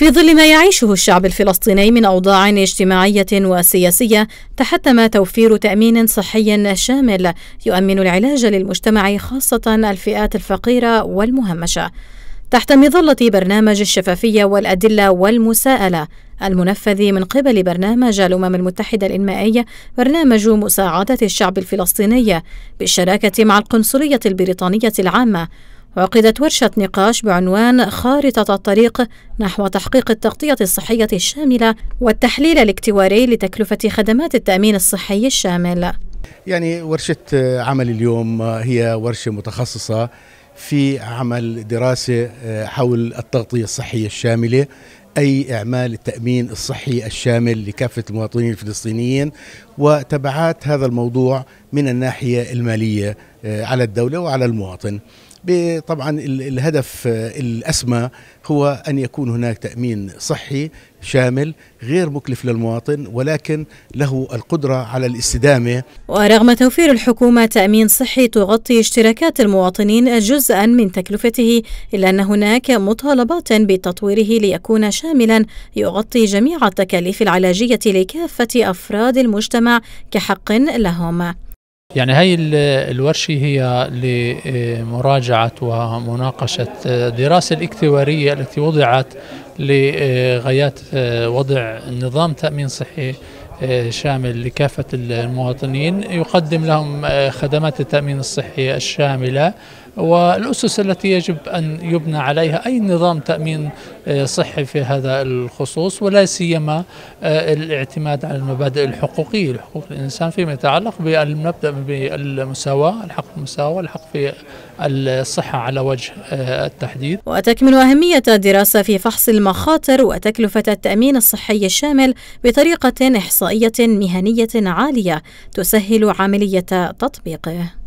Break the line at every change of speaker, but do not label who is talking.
في ظل ما يعيشه الشعب الفلسطيني من أوضاع اجتماعية وسياسية تحتم توفير تأمين صحي شامل يؤمن العلاج للمجتمع خاصة الفئات الفقيرة والمهمشة تحت مظلة برنامج الشفافية والأدلة والمساءلة المنفذ من قبل برنامج الأمم المتحدة الإنمائي برنامج مساعدة الشعب الفلسطيني بالشراكة مع القنصلية البريطانية العامة عقدت ورشة نقاش بعنوان خارطة الطريق نحو تحقيق التغطية الصحية الشاملة والتحليل الاكتواري لتكلفة خدمات التأمين الصحي الشامل.
يعني ورشة عمل اليوم هي ورشة متخصصة في عمل دراسة حول التغطية الصحية الشاملة أي إعمال التأمين الصحي الشامل لكافة المواطنين الفلسطينيين وتبعات هذا الموضوع من الناحية المالية آه، على الدولة وعلى المواطن طبعا الهدف آه، الأسمى هو أن يكون هناك تأمين صحي شامل غير مكلف للمواطن ولكن له القدرة على الاستدامة
ورغم توفير الحكومة تأمين صحي تغطي اشتراكات المواطنين جزءا من تكلفته إلا أن هناك مطالبات بتطويره ليكون شاملا يغطي جميع التكاليف العلاجية لكافة أفراد المجتمع كحق لهم
يعني هاي الورشة هي لمراجعة ومناقشة آه، دراسة الاكتوارية التي وضعت لغايات آه، وضع نظام تأمين صحي آه، شامل لكافة المواطنين يقدم لهم خدمات التأمين الصحي الشاملة والأسس التي يجب أن يبنى عليها أي نظام تأمين آه، صحي في هذا الخصوص ولا سيما آه، الاعتماد على المبادئ الحقوقية لحقوق الإنسان فيما يتعلق بالمبدأ بالمساواة الحق في المساواة الحق في الصحة على وجه آه، التحديد
وتكمن أهمية الدراسة في فحص المخاطر وتكلفة التأمين الصحي الشامل بطريقة إحصائية مهنية عالية تسهل عملية تطبيقه